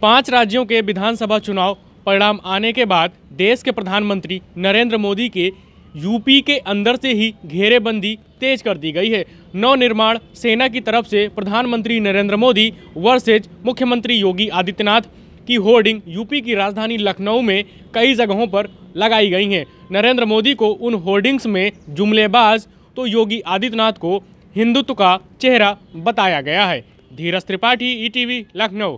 पांच राज्यों के विधानसभा चुनाव परिणाम आने के बाद देश के प्रधानमंत्री नरेंद्र मोदी के यूपी के अंदर से ही घेरेबंदी तेज कर दी गई है नवनिर्माण सेना की तरफ से प्रधानमंत्री नरेंद्र मोदी वर्सेज मुख्यमंत्री योगी आदित्यनाथ की होर्डिंग यूपी की राजधानी लखनऊ में कई जगहों पर लगाई गई हैं नरेंद्र मोदी को उन होर्डिंग्स में जुमलेबाज तो योगी आदित्यनाथ को हिंदुत्व का चेहरा बताया गया है धीरज त्रिपाठी ई लखनऊ